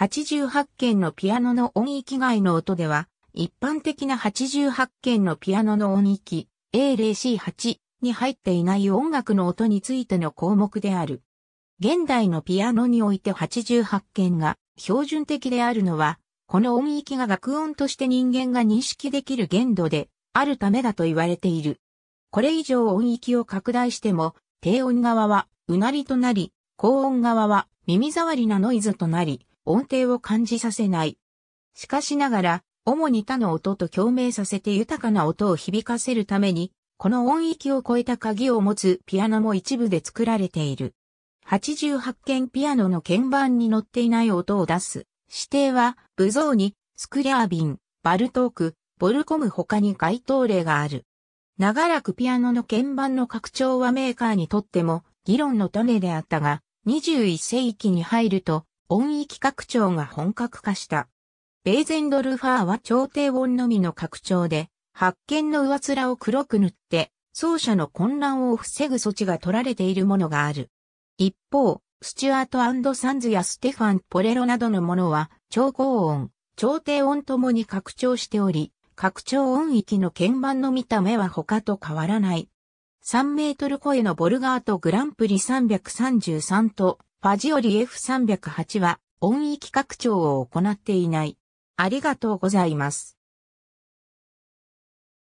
88件のピアノの音域外の音では、一般的な88件のピアノの音域 A0C8 に入っていない音楽の音についての項目である。現代のピアノにおいて88件が標準的であるのは、この音域が楽音として人間が認識できる限度であるためだと言われている。これ以上音域を拡大しても、低音側はうなりとなり、高音側は耳障りなノイズとなり、音程を感じさせない。しかしながら、主に他の音と共鳴させて豊かな音を響かせるために、この音域を超えた鍵を持つピアノも一部で作られている。88件ピアノの鍵盤に乗っていない音を出す。指定は、ブゾーニ、スクリャービン、バルトーク、ボルコム他に該当例がある。長らくピアノの鍵盤の拡張はメーカーにとっても議論の種であったが、21世紀に入ると音域拡張が本格化した。ベーゼンドルファーは調停音のみの拡張で、発見の上面を黒く塗って、奏者の混乱を防ぐ措置が取られているものがある。一方、スチュアートサンズやステファン・ポレロなどのものは、超高音、調停音ともに拡張しており、拡張音域の鍵盤の見た目は他と変わらない。3メートル超えのボルガートグランプリ333とファジオリ F308 は音域拡張を行っていない。ありがとうございます。